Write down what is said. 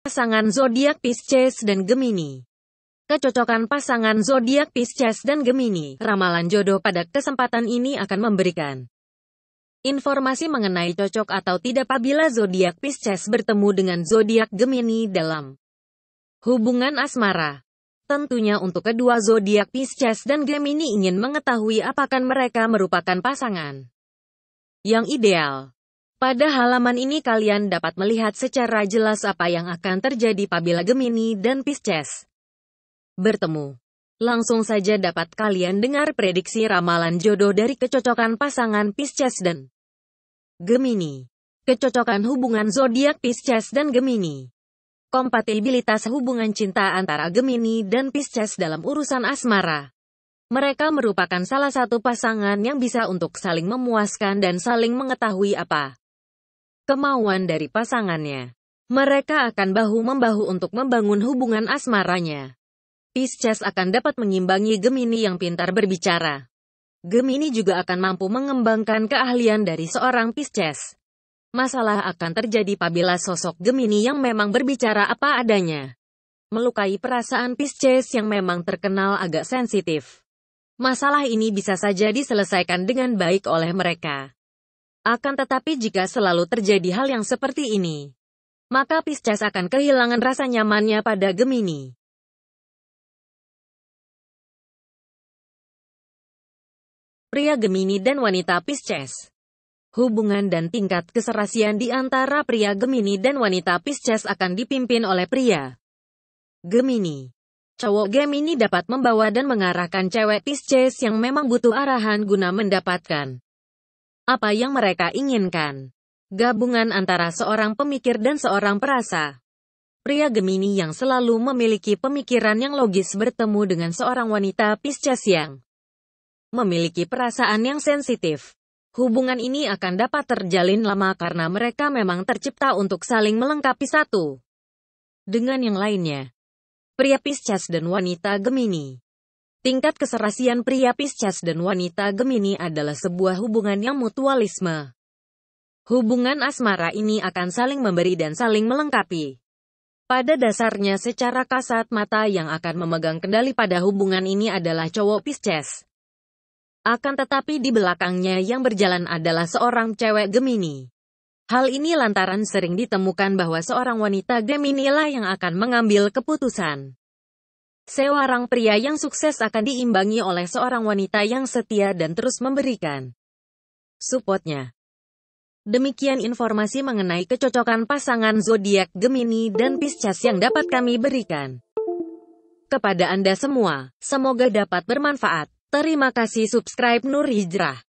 Pasangan zodiak Pisces dan Gemini. Kecocokan pasangan zodiak Pisces dan Gemini, ramalan jodoh pada kesempatan ini akan memberikan informasi mengenai cocok atau tidak apabila zodiak Pisces bertemu dengan zodiak Gemini dalam hubungan asmara. Tentunya untuk kedua zodiak Pisces dan Gemini ingin mengetahui apakah mereka merupakan pasangan yang ideal. Pada halaman ini kalian dapat melihat secara jelas apa yang akan terjadi apabila Gemini dan Pisces bertemu. Langsung saja dapat kalian dengar prediksi ramalan jodoh dari kecocokan pasangan Pisces dan Gemini. Kecocokan hubungan zodiak Pisces dan Gemini. Kompatibilitas hubungan cinta antara Gemini dan Pisces dalam urusan asmara. Mereka merupakan salah satu pasangan yang bisa untuk saling memuaskan dan saling mengetahui apa kemauan dari pasangannya. Mereka akan bahu-membahu untuk membangun hubungan asmaranya. Pisces akan dapat mengimbangi Gemini yang pintar berbicara. Gemini juga akan mampu mengembangkan keahlian dari seorang Pisces. Masalah akan terjadi apabila sosok Gemini yang memang berbicara apa adanya. Melukai perasaan Pisces yang memang terkenal agak sensitif. Masalah ini bisa saja diselesaikan dengan baik oleh mereka. Akan tetapi jika selalu terjadi hal yang seperti ini, maka Pisces akan kehilangan rasa nyamannya pada Gemini. Pria Gemini dan wanita Pisces Hubungan dan tingkat keserasian di antara pria Gemini dan wanita Pisces akan dipimpin oleh pria Gemini. Cowok Gemini dapat membawa dan mengarahkan cewek Pisces yang memang butuh arahan guna mendapatkan apa yang mereka inginkan. Gabungan antara seorang pemikir dan seorang perasa. Pria Gemini yang selalu memiliki pemikiran yang logis bertemu dengan seorang wanita Pisces yang memiliki perasaan yang sensitif. Hubungan ini akan dapat terjalin lama karena mereka memang tercipta untuk saling melengkapi satu dengan yang lainnya. Pria Pisces dan wanita Gemini Tingkat keserasian pria Pisces dan wanita Gemini adalah sebuah hubungan yang mutualisme. Hubungan asmara ini akan saling memberi dan saling melengkapi. Pada dasarnya secara kasat mata yang akan memegang kendali pada hubungan ini adalah cowok Pisces. Akan tetapi di belakangnya yang berjalan adalah seorang cewek Gemini. Hal ini lantaran sering ditemukan bahwa seorang wanita Gemini lah yang akan mengambil keputusan. Seorang pria yang sukses akan diimbangi oleh seorang wanita yang setia dan terus memberikan supportnya. Demikian informasi mengenai kecocokan pasangan zodiak Gemini dan Pisces yang dapat kami berikan. Kepada Anda semua, semoga dapat bermanfaat. Terima kasih subscribe Nur Hijrah.